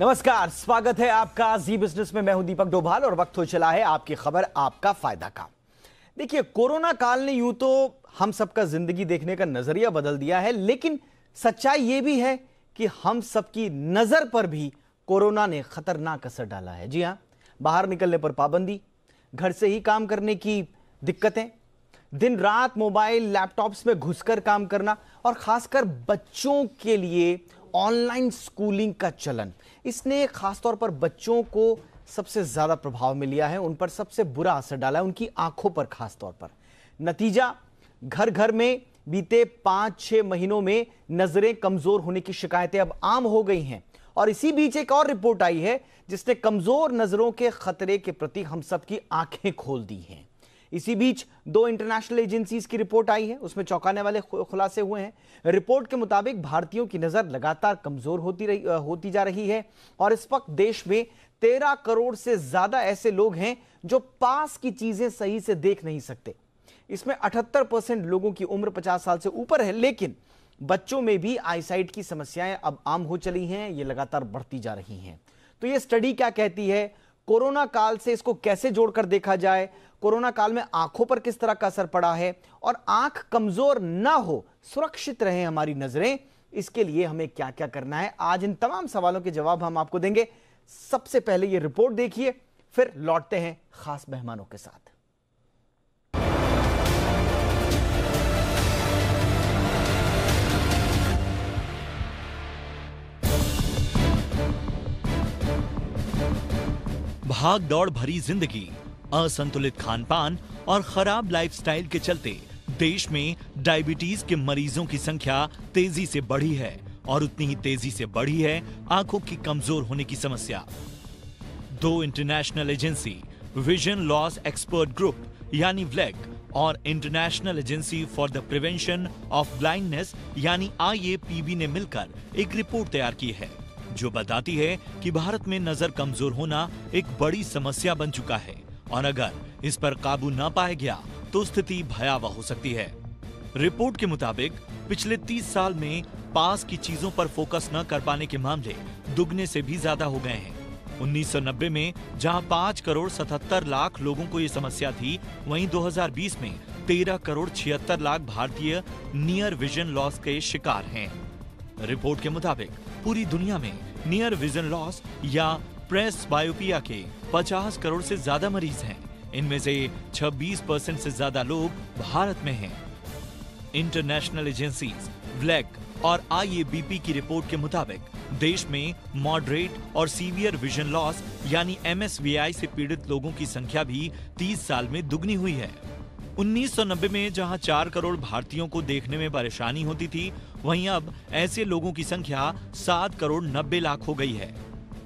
नमस्कार स्वागत है आपका जी बिजनेस में मैं हूं दीपक डोभाल और वक्त हो चला है आपकी खबर आपका फायदा का देखिए कोरोना काल ने यूं तो हम सबका जिंदगी देखने का नजरिया बदल दिया है लेकिन सच्चाई ये भी है कि हम सबकी नजर पर भी कोरोना ने खतरनाक असर डाला है जी हाँ बाहर निकलने पर पाबंदी घर से ही काम करने की दिक्कतें दिन रात मोबाइल लैपटॉप्स में घुसकर काम करना और खासकर बच्चों के लिए ऑनलाइन स्कूलिंग का चलन इसने खासतौर पर बच्चों को सबसे ज़्यादा प्रभाव में लिया है उन पर सबसे बुरा असर डाला है उनकी आंखों पर खासतौर पर नतीजा घर घर में बीते पांच छह महीनों में नज़रें कमज़ोर होने की शिकायतें अब आम हो गई हैं और इसी बीच एक और रिपोर्ट आई है जिसने कमज़ोर नज़रों के खतरे के प्रति हम सबकी आंखें खोल दी हैं इसी बीच दो इंटरनेशनल एजेंसीज की रिपोर्ट आई है उसमें चौंकाने वाले खुलासे हुए हैं रिपोर्ट के मुताबिक भारतीयों की नजर लगातार कमजोर होती रही होती जा रही है और इस वक्त देश में तेरह करोड़ से ज्यादा ऐसे लोग हैं जो पास की चीजें सही से देख नहीं सकते इसमें अठहत्तर परसेंट लोगों की उम्र पचास साल से ऊपर है लेकिन बच्चों में भी आईसाइट की समस्याएं अब आम हो चली हैं ये लगातार बढ़ती जा रही हैं तो ये स्टडी क्या कहती है कोरोना काल से इसको कैसे जोड़कर देखा जाए कोरोना काल में आंखों पर किस तरह का असर पड़ा है और आंख कमजोर ना हो सुरक्षित रहे हमारी नजरें इसके लिए हमें क्या क्या करना है आज इन तमाम सवालों के जवाब हम आपको देंगे सबसे पहले ये रिपोर्ट देखिए फिर लौटते हैं खास मेहमानों के साथ भाग दौड़ भरी जिंदगी असंतुलित खान पान और खराब लाइफस्टाइल के चलते देश में डायबिटीज के मरीजों की संख्या तेजी से बढ़ी है और उतनी ही तेजी से बढ़ी है आंखों की कमजोर होने की समस्या दो international agency vision loss expert group यानी व्लैक e और international agency for the prevention of blindness यानी आई ने मिलकर एक रिपोर्ट तैयार की है जो बताती है कि भारत में नजर कमजोर होना एक बड़ी समस्या बन चुका है और अगर इस पर काबू न पाया गया तो स्थिति भयावह हो सकती है रिपोर्ट के मुताबिक पिछले 30 साल में पास की चीजों पर फोकस न कर पाने के मामले दुगने से भी ज्यादा हो गए हैं उन्नीस में जहां 5 करोड़ 77 लाख लोगों को ये समस्या थी वहीं 2020 में 13 करोड़ छिहत्तर लाख भारतीय नियर विजन लॉस के शिकार हैं रिपोर्ट के मुताबिक पूरी दुनिया में नियर विजन लॉस या प्रेस बायोपिया के 50 करोड़ से ज्यादा मरीज हैं इनमें से 26 परसेंट से ज्यादा लोग भारत में हैं इंटरनेशनल एजेंसी ब्लैक और आईएबीपी की रिपोर्ट के मुताबिक देश में मॉडरेट और सीवियर विजन लॉस यानी एमएसवीआई से पीड़ित लोगों की संख्या भी 30 साल में दुगनी हुई है 1990 में जहां 4 करोड़ भारतीयों को देखने में परेशानी होती थी वहीं अब ऐसे लोगों की संख्या सात करोड़ नब्बे लाख हो गई है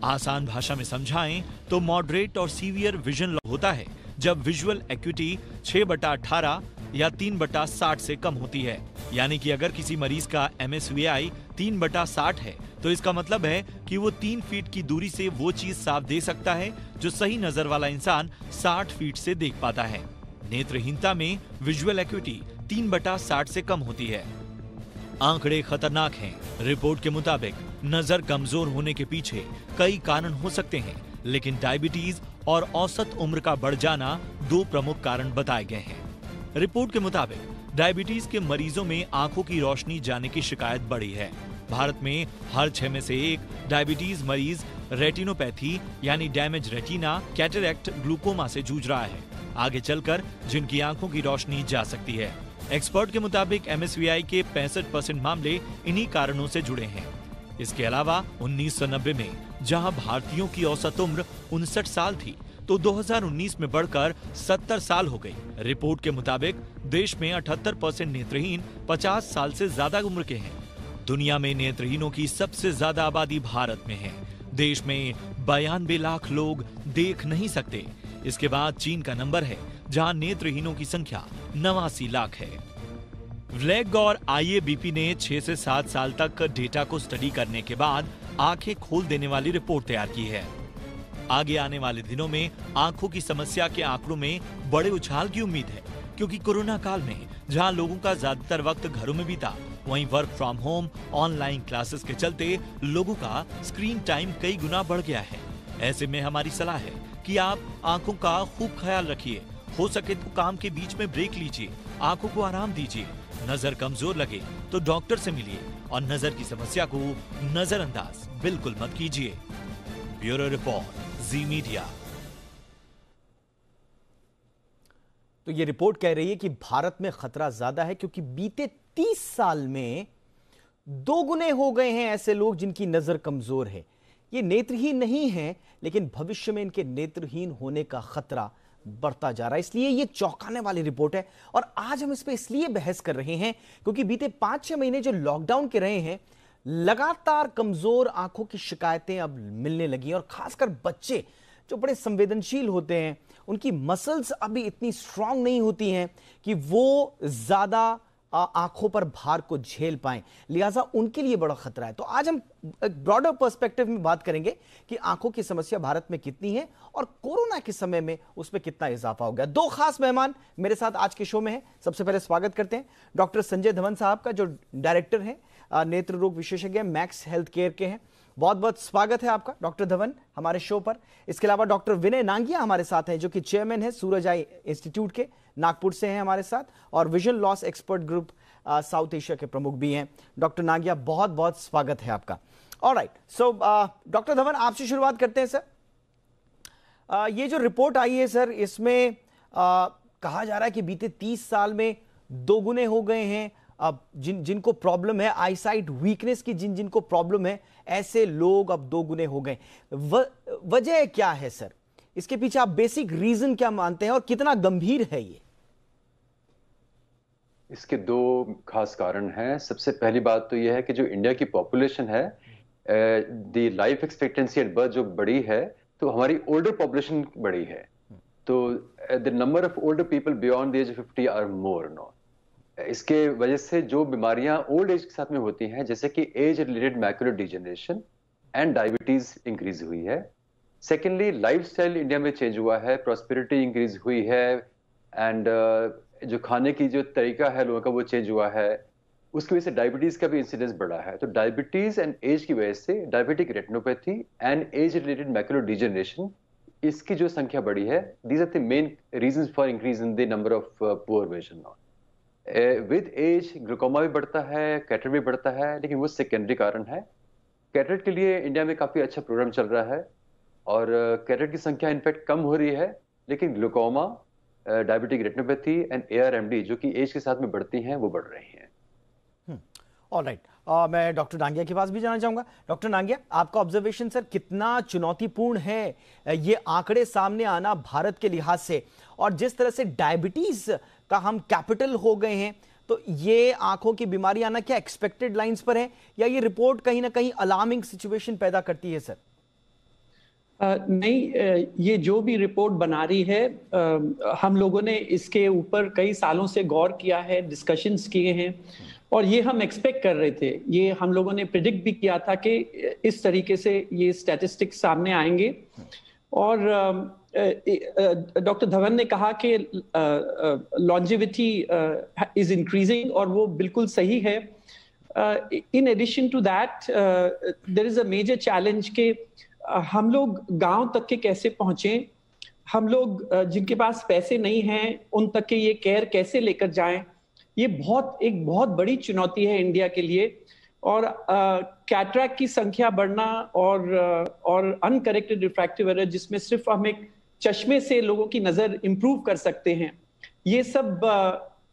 आसान भाषा में समझाएं तो मॉडरेट और सीवियर विजन होता है जब विजुअल एक्विटी छह बटा अठारह या तीन बटा साठ से कम होती है यानी कि अगर किसी मरीज का एम एस वी आई तीन बटा साठ है तो इसका मतलब है कि वो तीन फीट की दूरी से वो चीज साफ दे सकता है जो सही नजर वाला इंसान साठ फीट से देख पाता है नेत्रहीनता में विजुअल एक्विटी तीन बटा साठ से कम होती है आंकड़े खतरनाक हैं। रिपोर्ट के मुताबिक नजर कमजोर होने के पीछे कई कारण हो सकते हैं लेकिन डायबिटीज और औसत उम्र का बढ़ जाना दो प्रमुख कारण बताए गए हैं रिपोर्ट के मुताबिक डायबिटीज के मरीजों में आंखों की रोशनी जाने की शिकायत बढ़ी है भारत में हर छह में से एक डायबिटीज मरीज रेटिनोपैथी यानी डैमेज रेटिना कैटरेक्ट ग्लूकोमा से जूझ रहा है आगे चलकर जिनकी आंखों की रोशनी जा सकती है एक्सपर्ट के मुताबिक एमएसवीआई के पैंसठ परसेंट मामले इन्हीं कारणों से जुड़े हैं इसके अलावा उन्नीस में जहां भारतीयों की औसत उम्र उनसठ साल थी तो 2019 में बढ़कर 70 साल हो गई रिपोर्ट के मुताबिक देश में 78 परसेंट नेत्रहीन 50 साल से ज्यादा उम्र के हैं दुनिया में नेत्रहीनों की सबसे ज्यादा आबादी भारत में है देश में बयानबे लाख लोग देख नहीं सकते इसके बाद चीन का नंबर है जहां नेत्रहीनों की संख्या नवासी लाख है व्लैग और आई ने छह से सात साल तक डेटा को स्टडी करने के बाद आंखें खोल देने वाली रिपोर्ट तैयार की है आगे आने वाले दिनों में आंखों की समस्या के आंकड़ों में बड़े उछाल की उम्मीद है क्योंकि कोरोना काल में जहां लोगों का ज्यादातर वक्त घरों में बीता वहीं work from home online classes के चलते लोगों का स्क्रीन टाइम कई गुना बढ़ गया है ऐसे में हमारी सलाह है कि आप आंखों का खूब ख्याल रखिए हो सके तो काम के बीच में ब्रेक लीजिए आंखों को आराम दीजिए नजर कमजोर लगे तो डॉक्टर से मिलिए और नजर की समस्या को नजरअंदाज बिल्कुल मत कीजिए ब्यूरो रिपोर्ट जी मीडिया तो ये रिपोर्ट कह रही है कि भारत में खतरा ज्यादा है क्योंकि बीते तीस साल में दो गुने हो गए हैं ऐसे लोग जिनकी नजर कमजोर है ये नेत्रहीन नहीं है लेकिन भविष्य में इनके नेत्रहीन होने का खतरा बढ़ता जा रहा है इसलिए ये चौंकाने वाली रिपोर्ट है और आज हम इस पर इसलिए बहस कर रहे हैं क्योंकि बीते पांच छह महीने जो लॉकडाउन के रहे हैं लगातार कमजोर आंखों की शिकायतें अब मिलने लगी और खासकर बच्चे जो बड़े संवेदनशील होते हैं उनकी मसल्स अभी इतनी स्ट्रांग नहीं होती हैं कि वो ज़्यादा आंखों पर भार को झेल पाएं लिहाजा उनके लिए बड़ा खतरा है तो आज हम एक ब्रॉडर पर्सपेक्टिव में बात करेंगे कि आंखों की समस्या भारत में कितनी है और कोरोना के समय में उसमें कितना इजाफा हो गया दो खास मेहमान मेरे साथ आज के शो में है सबसे पहले स्वागत करते हैं डॉक्टर संजय धवन साहब का जो डायरेक्टर है नेत्र रोग विशेषज्ञ मैक्स हेल्थ केयर के हैं बहुत बहुत स्वागत है आपका डॉक्टर धवन हमारे शो पर इसके अलावा डॉक्टर विनय नांगिया हमारे साथ हैं जो कि चेयरमैन है सूरज आई इंस्टीट्यूट के नागपुर से हैं हमारे साथ और vision loss expert group South Asia के प्रमुख भी हैं डॉक्टर नांगिया बहुत बहुत स्वागत है आपका और राइट सो डॉक्टर धवन आपसे शुरुआत करते हैं सर आ, ये जो रिपोर्ट आई है सर इसमें आ, कहा जा रहा है कि बीते तीस साल में दोगुने हो गए हैं जिन जिनको प्रॉब्लम है आईसाइट वीकनेस की जिन जिनको प्रॉब्लम है ऐसे लोग अब दो गुने हो गए वजह क्या है सर इसके पीछे आप बेसिक रीजन क्या मानते हैं और कितना गंभीर है ये इसके दो खास कारण हैं सबसे पहली बात तो यह है कि जो इंडिया की पॉपुलेशन है the life expectancy at birth जो बड़ी है तो हमारी ओल्डर पॉपुलेशन बड़ी है तो the number of older people beyond the age fifty are more not इसके वजह से जो बीमारियां ओल्ड एज के साथ में होती हैं जैसे कि age related macular degeneration and diabetes increase हुई है सेकेंडली लाइफ इंडिया में चेंज हुआ है प्रॉस्पेरिटी इंक्रीज हुई है एंड uh, जो खाने की जो तरीका है लोगों का वो चेंज हुआ है उसकी वजह से डायबिटीज का भी इंसिडेंस बढ़ा है तो डायबिटीज एंड एज की वजह से diabetic retinopathy and age related macular degeneration इसकी जो संख्या बढ़ी है these are the main reason for increase in the number of poor vision not with age glaucoma भी बढ़ता है कैटरेट भी बढ़ता है लेकिन वो सेकेंडरी कारण है कैटरेट के लिए इंडिया में काफ़ी अच्छा प्रोग्राम चल रहा है और कैटरेट uh, की संख्या इनफैक्ट कम हो रही है लेकिन glaucoma diabetic retinopathy and A R जो कि एज के साथ में बढ़ती हैं वो बढ़ रही हैं all hmm, right right. uh, मैं डॉक्टर डांगिया के पास भी जाना चाहूँगा डॉक्टर डांगिया आपका ऑब्जर्वेशन सर कितना चुनौतीपूर्ण है uh, ये आंकड़े सामने आना भारत के लिहाज से और जिस तरह से डायबिटीज़ का हम कैपिटल हो गए हैं तो ये आंखों की बीमारी आना क्या एक्सपेक्टेड लाइंस पर है या ये रिपोर्ट कहीं ना कहीं अलार्मिंग सिचुएशन पैदा करती है सर आ, नहीं ये जो भी रिपोर्ट बना रही है आ, हम लोगों ने इसके ऊपर कई सालों से गौर किया है डिस्कशंस किए हैं और ये हम एक्सपेक्ट कर रहे थे ये हम लोगों ने प्रिडिक्ट भी किया था कि इस तरीके से ये स्टैटिस्टिक्स सामने आएंगे और डॉक्टर धवन ने कहा कि लॉन्जिविटी इज इंक्रीजिंग और वो बिल्कुल सही है in addition to that there is a major challenge के uh, हम लोग गांव तक के कैसे पहुंचे हम लोग uh, जिनके पास पैसे नहीं हैं उन तक के ये केयर कैसे लेकर जाएं ये बहुत एक बहुत बड़ी चुनौती है इंडिया के लिए और कैटरैक uh, की संख्या बढ़ना और uh, और अनकरेक्टेड रिफ्रैक्टिव एरर जिसमें सिर्फ हम एक चश्मे से लोगों की नज़र इम्प्रूव कर सकते हैं ये सब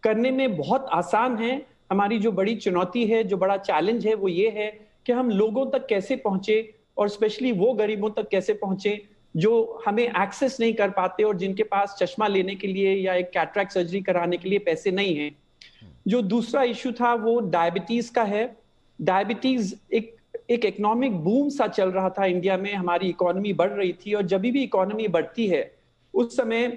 करने में बहुत आसान है हमारी जो बड़ी चुनौती है जो बड़ा चैलेंज है वो ये है कि हम लोगों तक कैसे पहुंचे और स्पेशली वो गरीबों तक कैसे पहुंचे जो हमें एक्सेस नहीं कर पाते और जिनके पास चश्मा लेने के लिए या एक कैटरैक्ट सर्जरी कराने के लिए पैसे नहीं हैं जो दूसरा इशू था वो डायबिटीज का है डायबिटीज एक एक इकोनॉमिक बूम सा चल रहा था इंडिया में हमारी इकोनॉमी बढ़ रही थी और जब भी इकोनॉमी बढ़ती है उस समय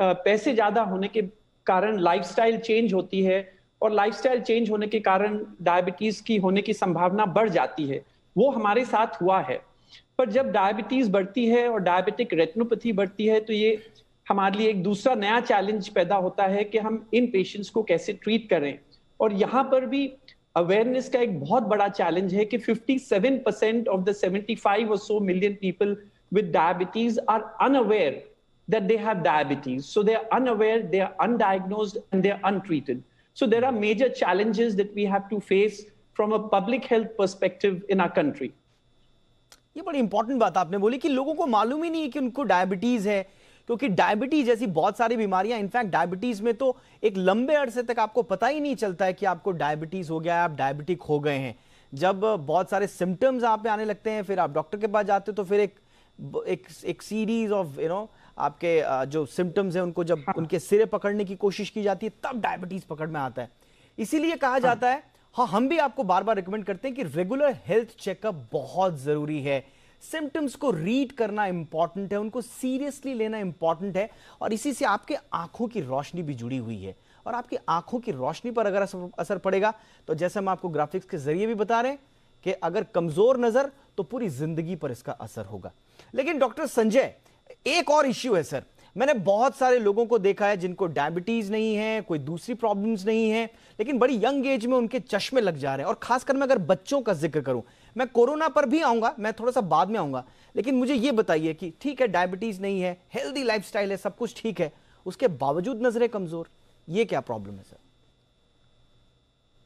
पैसे ज्यादा होने के कारण लाइफस्टाइल चेंज होती है और लाइफस्टाइल चेंज होने के कारण डायबिटीज की होने की संभावना बढ़ जाती है वो हमारे साथ हुआ है पर जब डायबिटीज बढ़ती है और डायबिटिक रेटनोपैथी बढ़ती है तो ये हमारे लिए एक दूसरा नया चैलेंज पैदा होता है कि हम इन पेशेंट्स को कैसे ट्रीट करें और यहाँ पर भी अवेयरनेस का एक बहुत बड़ा चैलेंज है कि 57% of the 75 or so million people with diabetes are unaware that they have diabetes so they are unaware they are undiagnosed and they are untreated so there are major challenges that we have to face from a public health perspective in our country ये बड़ी important बात आपने बोली कि लोगों को मालूम ही नहीं है कि उनको डायबिटीज है क्योंकि डायबिटीज जैसी बहुत सारी बीमारियां इनफैक्ट डायबिटीज में तो एक लंबे अरसे तक आपको पता ही नहीं चलता है कि आपको डायबिटीज हो गया है आप डायबिटिक हो गए हैं जब बहुत सारे सिम्टम्स आप आने लगते हैं फिर आप डॉक्टर के पास जाते हो तो फिर एक एक एक सीरीज ऑफ यू नो आपके जो सिम्टम्स हैं उनको जब हाँ। उनके सिरे पकड़ने की कोशिश की जाती है तब डायबिटीज पकड़ में आता है इसीलिए कहा हाँ। जाता है हाँ हम भी आपको बार बार रिकमेंड करते हैं कि रेगुलर हेल्थ चेकअप बहुत जरूरी है सिम्टम्स को रीड करना इंपॉर्टेंट है उनको सीरियसली लेना इंपॉर्टेंट है और इसी से आपके आंखों की रोशनी भी जुड़ी हुई है और आपकी आंखों की रोशनी पर अगर असर पड़ेगा तो जैसे हम आपको ग्राफिक्स के जरिए भी बता रहे हैं कि अगर कमजोर नजर तो पूरी जिंदगी पर इसका असर होगा लेकिन डॉक्टर संजय एक और इश्यू है सर मैंने बहुत सारे लोगों को देखा है जिनको डायबिटीज नहीं है कोई दूसरी प्रॉब्लम्स नहीं है लेकिन बड़ी यंग एज में उनके चश्मे लग जा रहे हैं और खासकर मैं अगर बच्चों का जिक्र करूं मैं कोरोना पर भी आऊंगा मैं थोड़ा सा बाद में आऊंगा लेकिन मुझे ये बताइए कि ठीक है डायबिटीज़ नहीं है हेल्दी लाइफ है सब कुछ ठीक है उसके बावजूद नज़रें कमज़ोर ये क्या प्रॉब्लम है सर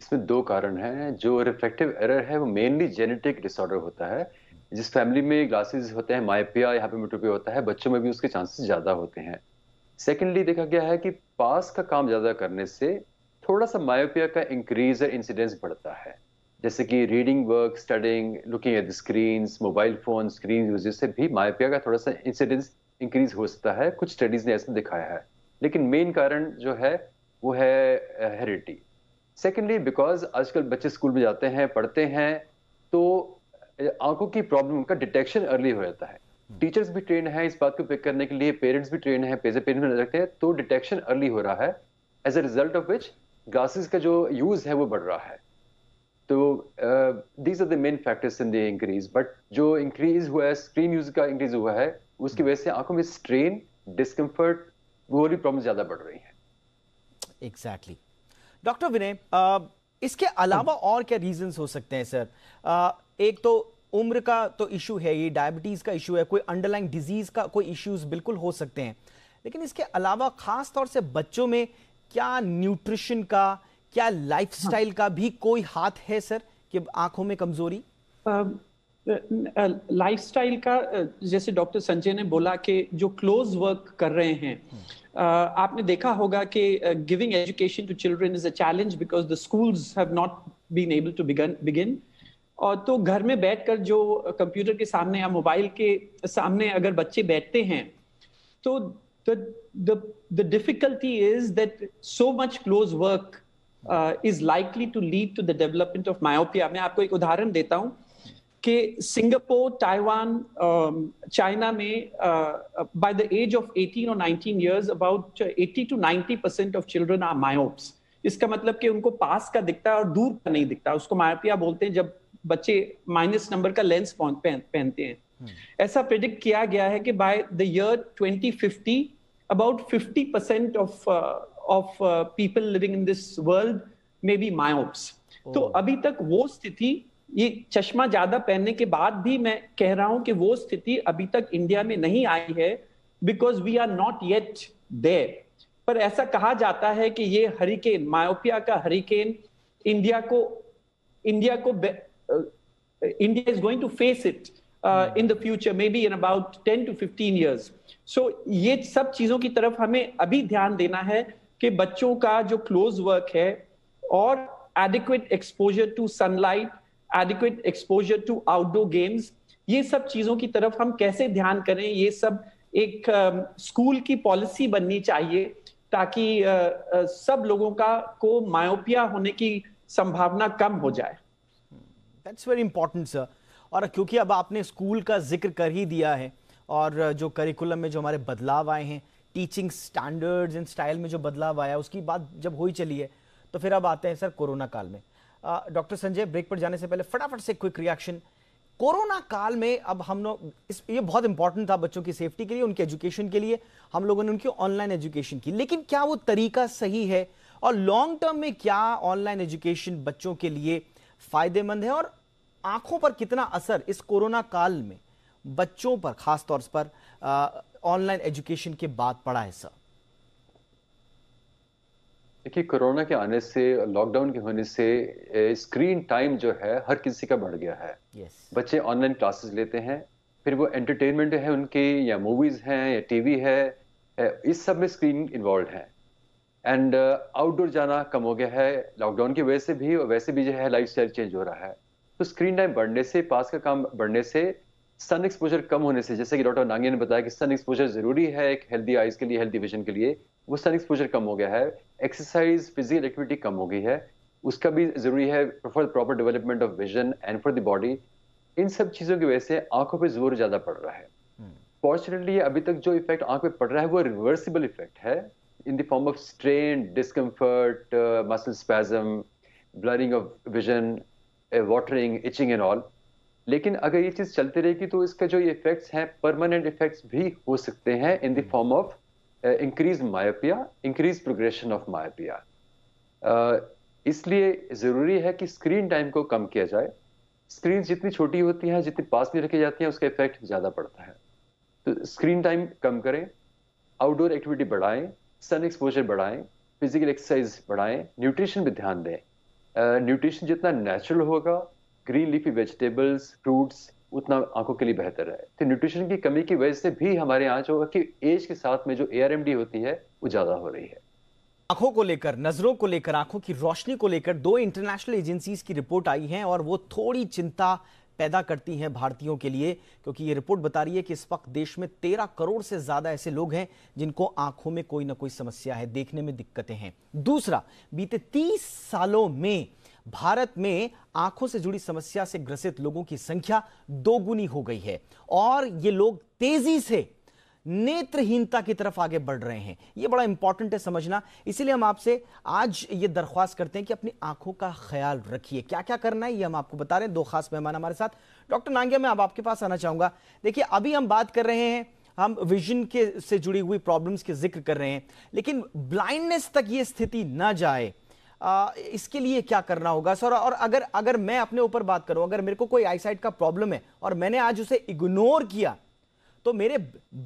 इसमें दो कारण हैं जो रिफ्लेक्टिव एरर है वो मेनली जेनेटिक डिसऑर्डर होता है जिस फैमिली में ग्लासेस होते हैं माइपिया या हैपेमेटोपिया होता है बच्चों में भी उसके चांसेस ज़्यादा होते हैं सेकेंडली देखा गया है कि पास का काम ज़्यादा करने से थोड़ा सा माओपिया का इंक्रीज इंसिडेंस बढ़ता है जैसे कि reading work studying looking at the screens mobile phone screen use से भी मायोपिया का थोड़ा सा इंसिडेंस इंक्रीज हो सकता है कुछ स्टडीज ने ऐसा दिखाया है लेकिन मेन कारण जो है वो है हेरिटी सेकेंडली बिकॉज आजकल बच्चे स्कूल में जाते हैं पढ़ते हैं तो आंखों की प्रॉब्लम का डिटेक्शन अर्ली हो जाता है टीचर्स हम्म। भी ट्रेन है इस बात को पिक करने के लिए पेरेंट्स भी ट्रेन है पेजे पेरेंट्स में रखते हैं तो डिटेक्शन अर्ली हो रहा है as a result of which glasses का जो यूज है वो बढ़ रहा है तो these are the main factors in the increase but जो इंक्रीज हुआ है स्क्रीन यूज का इंक्रीज हुआ है उसकी hmm. वजह से आंखों में स्ट्रेन डिस्कम्फर्ट वो भी प्रॉब्लम ज़्यादा बढ़ रही है एग्जैक्टली डॉक्टर विनय इसके अलावा hmm. और क्या रीजन हो सकते हैं सर uh, एक तो उम्र का तो इशू है ये डायबिटीज़ का इशू है कोई अंडरलाइन डिजीज़ का कोई इश्यूज बिल्कुल हो सकते हैं लेकिन इसके अलावा ख़ास तौर से बच्चों में क्या न्यूट्रिशन का क्या लाइफस्टाइल हाँ। का भी कोई हाथ है सर कि आंखों में कमजोरी लाइफस्टाइल का जैसे डॉक्टर संजय ने बोला कि जो क्लोज वर्क कर रहे हैं Uh, आपने देखा होगा कि giving education to children is a challenge because the schools have not been able to begin और तो घर में बैठकर जो कंप्यूटर के सामने या मोबाइल के सामने अगर बच्चे बैठते हैं तो the difficulty is that so much close work is likely to lead to the development of myopia मैं आपको एक उदाहरण देता हूँ कि सिंगापुर ताइवान um, चाइना में by the age of 18 or 19 years about 80 to 90 percent of children are myopes इसका मतलब कि उनको पास का दिखता है और दूर का नहीं दिखता उसको मायोपिया बोलते हैं जब बच्चे माइनस नंबर का लेंस पहनते हैं हम्म। ऐसा प्रिडिक्ट किया गया है कि by the year 2050 about 50 percent of of uh, people living in this world may be myopes. तो oh. अभी तक वो स्थिति ये चश्मा ज्यादा पहनने के बाद भी मैं कह रहा हूं कि वो स्थिति अभी तक इंडिया में नहीं आई है because we are not yet there पर ऐसा कहा जाता है कि ये हरिकेन मायोपिया का हरिकेन इंडिया को इंडिया को India is going to face it in the future may be in about ten to fifteen years so ये सब चीजों की तरफ हमें अभी ध्यान देना है कि बच्चों का जो क्लोज वर्क है और adequate exposure to sunlight adequate exposure to outdoor games ये सब चीजों की तरफ हम कैसे ध्यान करें ये सब एक स्कूल की पॉलिसी बननी चाहिए ताकि सब लोगों का को मायोपिया होने की संभावना कम हो जाए दैट्स वेरी इंपॉर्टेंट सर और क्योंकि अब आपने स्कूल का जिक्र कर ही दिया है और जो करिकुलम में जो हमारे बदलाव आए हैं टीचिंग स्टैंडर्ड्स एंड स्टाइल में जो बदलाव आया उसकी बात जब हो ही चली है तो फिर अब आते हैं सर कोरोना काल में डॉक्टर संजय ब्रेक पर जाने से पहले फटाफट से क्विक रिएक्शन कोरोना काल में अब हम लोग इस ये बहुत इंपॉर्टेंट था बच्चों की सेफ्टी के लिए उनके एजुकेशन के लिए हम लोगों ने उनकी ऑनलाइन एजुकेशन की लेकिन क्या वो तरीका सही है और लॉन्ग टर्म में क्या ऑनलाइन एजुकेशन बच्चों के लिए फायदेमंद है और आंखों पर कितना असर इस कोरोना काल में बच्चों पर खासतौर पर ऑनलाइन एजुकेशन के बाद पड़ा है सर देखिए कोरोना के आने से लॉकडाउन के होने से स्क्रीन टाइम जो है हर किसी का बढ़ गया है yes. बच्चे ऑनलाइन क्लासेस लेते हैं फिर वो एंटरटेनमेंट है उनके या मूवीज हैं या टीवी है इस सब में स्क्रीन इन्वॉल्व है एंड आउटडोर uh, जाना कम हो गया है लॉकडाउन की वजह से भी वैसे भी जो है लाइफ चेंज हो रहा है तो स्क्रीन टाइम बढ़ने से पास का काम बढ़ने से सन एक्सपोजर कम होने से जैसे कि डॉक्टर नांगिया ने बताया कि सन एक्सपोजर जरूरी है एक हेल्दी आइज के लिए हेल्दी विजन के लिए वो सन एक्सपोजर कम हो गया है एक्सरसाइज फिजिकल एक्टिविटी कम हो गई है उसका भी जरूरी है for the proper development of vision and for the body इन सब चीज़ों की वजह से आंखों पर जोर ज़्यादा पड़ रहा है फॉर्चुनेटली हम्म। अभी तक जो इफेक्ट आंख पे पड़ रहा है वो रिवर्सिबल इफेक्ट है in the form of strain discomfort muscle spasm blurring of vision watering itching and all लेकिन अगर ये चीज चलती रहेगी तो इसका जो इफेक्ट्स हैं परमानेंट इफेक्ट्स भी हो सकते हैं in the form of increase myopia increase progression of myopia इसलिए जरूरी है कि स्क्रीन टाइम को कम किया जाए स्क्रीन जितनी छोटी होती है जितनी पास में रखी जाती है उसका इफेक्ट ज्यादा पड़ता है तो स्क्रीन टाइम कम करें आउटडोर एक्टिविटी बढ़ाएं सन एक्सपोजर बढ़ाएं फिजिकल एक्सरसाइज बढ़ाएं न्यूट्रिशन पर ध्यान दें न्यूट्रिशन uh, जितना नेचुरल होगा ग्रीन लीफी वेजिटेबल्स फ्रूट्स उतना आंखों के लिए बेहतर है तो न्यूट्रिशन की कमी की वजह से भी हमारे यहाँ जो कि एज के साथ में जो ए होती है वो ज़्यादा हो रही है आंखों को लेकर नजरों को लेकर आंखों की रोशनी को लेकर दो इंटरनेशनल एजेंसीज की रिपोर्ट आई है और वो थोड़ी चिंता पैदा करती हैं भारतीयों के लिए क्योंकि ये रिपोर्ट बता रही है कि इस वक्त देश में तेरह करोड़ से ज़्यादा ऐसे लोग हैं जिनको आंखों में कोई ना कोई समस्या है देखने में दिक्कतें हैं दूसरा बीते तीस सालों में भारत में आंखों से जुड़ी समस्या से ग्रसित लोगों की संख्या दोगुनी हो गई है और ये लोग तेजी से नेत्रहीनता की तरफ आगे बढ़ रहे हैं ये बड़ा इंपॉर्टेंट है समझना इसीलिए हम आपसे आज ये दरख्वास्त करते हैं कि अपनी आंखों का ख्याल रखिए क्या क्या करना है ये हम आपको बता रहे हैं दो खास मेहमान हमारे साथ डॉक्टर नांगिया मैं अब आपके पास आना चाहूंगा देखिए अभी हम बात कर रहे हैं हम विजन के से जुड़ी हुई प्रॉब्लम्स के जिक्र कर रहे हैं लेकिन ब्लाइंडनेस तक ये स्थिति ना जाए आ, इसके लिए क्या करना होगा सर और अगर अगर मैं अपने ऊपर बात करूं अगर मेरे को कोई आईसाइट का प्रॉब्लम है और मैंने आज उसे इग्नोर किया तो मेरे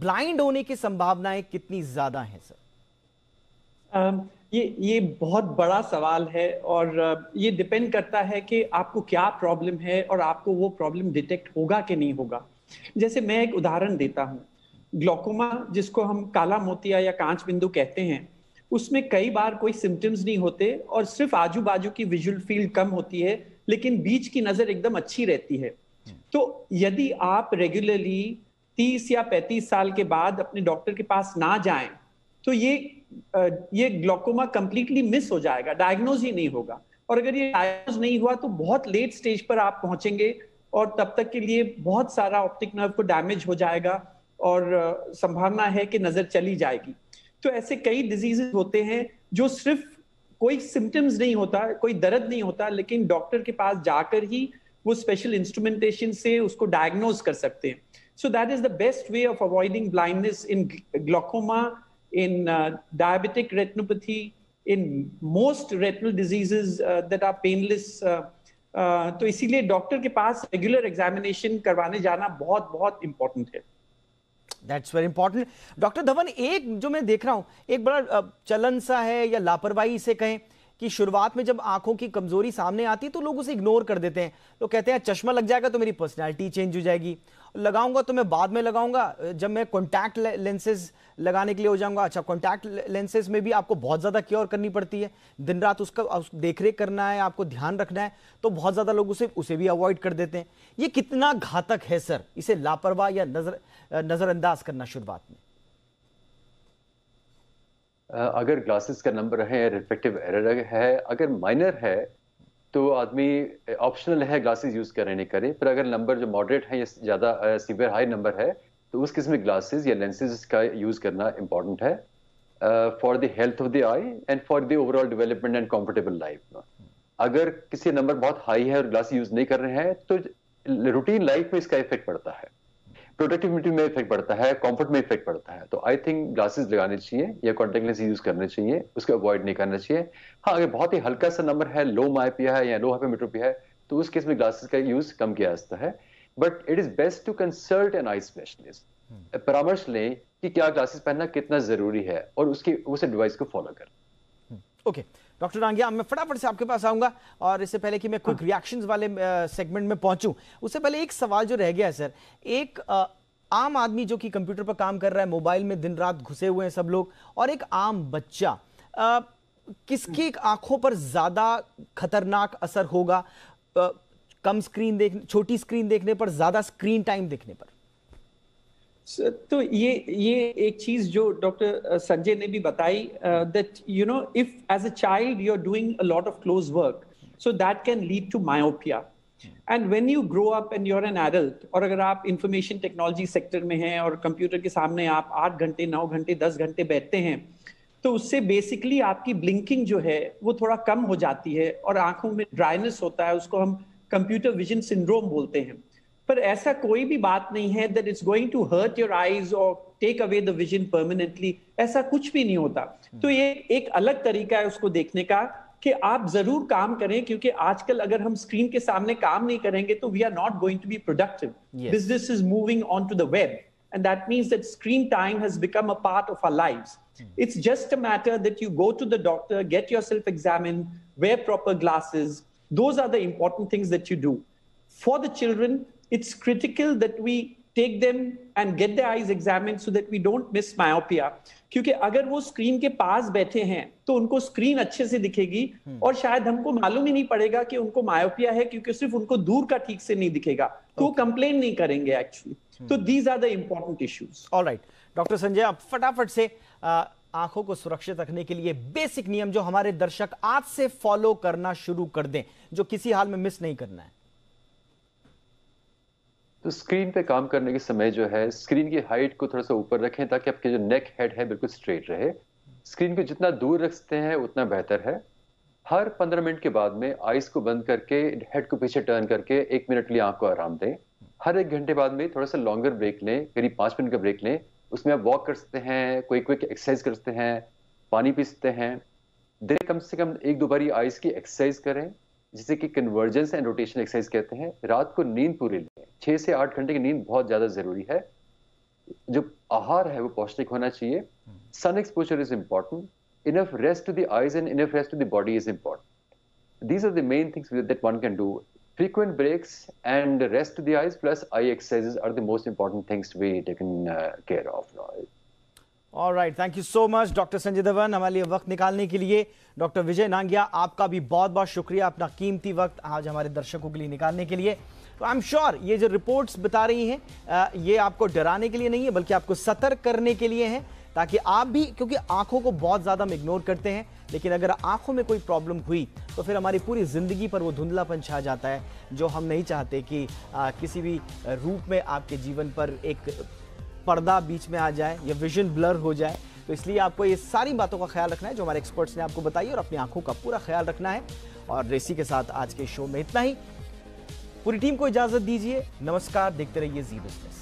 ब्लाइंड होने की संभावनाएं कितनी ज्यादा हैं सर ये ये बहुत बड़ा सवाल है और ये डिपेंड करता है कि आपको क्या प्रॉब्लम है और आपको वो प्रॉब्लम डिटेक्ट होगा कि नहीं होगा जैसे मैं एक उदाहरण देता हूँ ग्लोकोमा जिसको हम काला मोतिया या कांच बिंदु कहते हैं उसमें कई बार कोई सिम्टम्स नहीं होते और सिर्फ आजू बाजू की विजुअल फील्ड कम होती है लेकिन बीच की नजर एकदम अच्छी रहती है तो यदि आप रेगुलरली तीस या पैंतीस साल के बाद अपने डॉक्टर के पास ना जाएं तो ये ये ग्लोकोमा कंप्लीटली मिस हो जाएगा डायग्नोज ही नहीं होगा और अगर ये डायग्नोज नहीं हुआ तो बहुत लेट स्टेज पर आप पहुंचेंगे और तब तक के लिए बहुत सारा ऑप्टिक नर्व को डैमेज हो जाएगा और संभावना है कि नजर चली जाएगी तो ऐसे कई डिजीजेज होते हैं जो सिर्फ कोई सिम्टम्स नहीं होता कोई दर्द नहीं होता लेकिन डॉक्टर के पास जाकर ही वो स्पेशल इंस्ट्रूमेंटेशन से उसको डायग्नोज कर सकते हैं so that is the best way of avoiding blindness in glaucoma in diabetic retinopathy in most retinal diseases that are painless तो इसीलिए डॉक्टर के पास रेगुलर एग्जामिनेशन करवाने जाना बहुत बहुत इंपॉर्टेंट है that's very important doctor Dhawan एक जो मैं देख रहा हूं एक बड़ा चलन सा है या लापरवाही से कहें कि शुरुआत में जब आंखों की कमजोरी सामने आती है तो लोग उसे इग्नोर कर देते हैं तो कहते हैं चश्मा लग जाएगा तो मेरी पर्सनैलिटी चेंज हो जाएगी लगाऊंगा तो मैं बाद में लगाऊंगा जब मैं कॉन्टैक्ट लेंसेज लगाने के लिए हो जाऊंगा अच्छा कॉन्टैक्ट लेंसेज में भी आपको बहुत ज़्यादा क्योर करनी पड़ती है दिन रात उसका उस देख रेख करना है आपको ध्यान रखना है तो बहुत ज़्यादा लोग उसे उसे भी अवॉइड कर देते हैं ये कितना घातक है सर इसे लापरवाह या नज़र नज़रअंदाज करना शुरुआत में अगर ग्लासेस का नंबर है रिफ्लेक्टिव एरर है अगर माइनर है तो आदमी ऑप्शनल है ग्लासेस यूज़ करें नहीं करें पर अगर नंबर जो मॉडरेट है या ज़्यादा सीवियर हाई नंबर है तो उस किस्म में ग्लासेस या लेंसेज का यूज़ करना इंपॉर्टेंट है for the health of the eye and for the overall development and comfortable life अगर किसी नंबर बहुत हाई है और ग्लासेस यूज़ नहीं कर रहे हैं तो रूटीन लाइफ में इसका इफेक्ट पड़ता है प्रोडक्टिविटी में इफेक्ट पड़ता है कंफर्ट में इफेक्ट पड़ता है तो आई थिंक ग्लासेस लगाने चाहिए या कॉन्टेक्ट लेंस यूज करने चाहिए उसको अवॉइड नहीं करना चाहिए हाँ अगर बहुत ही हल्का सा नंबर है लो माइपिया है या लो हाइपोमेट्रोपिया है तो उस केस में ग्लासेस का यूज कम किया जाता है but it is best to consult an eye specialist परामर्श लें कि क्या ग्लासेस पहनना कितना जरूरी है और उसकी उस एडवाइस को फॉलो करें okay hmm. okay. Doctor Dangia मैं फटाफट से आपके पास आऊँगा और इससे पहले कि मैं क्विक रिएक्शंस हाँ। वाले सेगमेंट में पहुँचूँ उससे पहले एक सवाल जो रह गया है सर एक आम आदमी जो कि कंप्यूटर पर काम कर रहा है मोबाइल में दिन रात घुसे हुए हैं सब लोग और एक आम बच्चा किसकी एक आंखों पर ज़्यादा खतरनाक असर होगा कम स्क्रीन देख छोटी स्क्रीन देखने पर ज़्यादा स्क्रीन टाइम देखने पर तो ये ये एक चीज जो डॉक्टर संजय ने भी बताई that you know if as a child you are doing a lot of close work so that can lead to myopia and when you grow up and are an adult और अगर आप information technology sector में हैं और computer के सामने आप आठ घंटे नौ घंटे दस घंटे बैठते हैं तो उससे बेसिकली आपकी ब्लिंकिंग जो है वो थोड़ा कम हो जाती है और आंखों में ड्राइनेस होता है उसको हम कंप्यूटर विजन सिंड्रोम बोलते हैं पर ऐसा कोई भी बात नहीं है that it's going to hurt your eyes or take away the vision permanently ऐसा कुछ भी नहीं होता hmm. तो ये एक अलग तरीका है उसको देखने का कि आप जरूर काम करें क्योंकि आजकल अगर हम स्क्रीन के सामने काम नहीं करेंगे तो we are not going to be productive business is moving on to the web and that means that screen time has become a part of our life it's just a matter that you go to the doctor get yourself examine wear proper glasses those are the important things that you do for the children it's critical that we take them and get the eyes examine so that we don't miss myopia क्योंकि अगर वो screen के पास बैठे हैं तो उनको screen अच्छे से दिखेगी और शायद हमको मालूम ही नहीं पड़ेगा कि उनको मायोपिया है क्योंकि सिर्फ उनको दूर का ठीक से नहीं दिखेगा तो वो कंप्लेन नहीं करेंगे एक्चुअली तो these are the important issues alright doctor Sanjay आप फटाफट से आंखों को सुरक्षित रखने के लिए बेसिक नियम जो हमारे दर्शक आज से फॉलो करना शुरू कर दें जो किसी हाल में मिस नहीं करना है तो स्क्रीन पे काम करने के समय जो है स्क्रीन की हाइट को थोड़ा सा ऊपर रखें ताकि आपके जो नेक हेड है बिल्कुल स्ट्रेट रहे स्क्रीन को जितना दूर रखते हैं उतना बेहतर है हर पंद्रह मिनट के बाद में आइस को बंद करके हेड को पीछे टर्न करके एक मिनट लिए आंख को आराम दें हर एक घंटे बाद में थोड़ा सा लॉन्गर ब्रेक लें करीब पाँच मिनट का ब्रेक लें उसमें आप वॉक कर सकते हैं कोई क्विक एक्सरसाइज कर सकते हैं पानी पी सकते हैं देर कम से कम एक दो बारी आइस की एक्सरसाइज करें जिसे कि कन्वर्जेंस एंड रोटेशन एक्सरसाइज कहते हैं रात को नींद पूरी लें छः से आठ घंटे की नींद बहुत ज़्यादा ज़रूरी है जो आहार है वो पौष्टिक होना चाहिए sun exposure is important enough rest to the eyes and enough rest to the body is important these are the main things that one can do frequent breaks and rest to the eyes plus eye exercises are the most important things to be taken uh, care of now. All right, thank you so much, dr sanjay dhawan हमारे लिए वक्त निकालने के लिए dr vijay nangia आपका भी बहुत बहुत शुक्रिया अपना कीमती वक्त आज हमारे दर्शकों के लिए निकालने के लिए तो आई एम श्योर ये जो रिपोर्ट्स बता रही हैं ये आपको डराने के लिए नहीं है बल्कि आपको सतर्क करने के लिए हैं ताकि आप भी क्योंकि आंखों को बहुत ज़्यादा हम इग्नोर करते हैं लेकिन अगर आंखों में कोई प्रॉब्लम हुई तो फिर हमारी पूरी ज़िंदगी पर वो धुंधलापन छा जाता है जो हम नहीं चाहते कि आ, किसी भी रूप में आपके जीवन पर एक पर्दा बीच में आ जाए या विजन ब्लर हो जाए तो इसलिए आपको ये सारी बातों का ख्याल रखना है जो हमारे एक्सपर्ट्स ने आपको बताई और अपनी आंखों का पूरा ख्याल रखना है और रेसी के साथ आज के शो में इतना ही पूरी टीम को इजाजत दीजिए नमस्कार देखते रहिए जी बिजनेस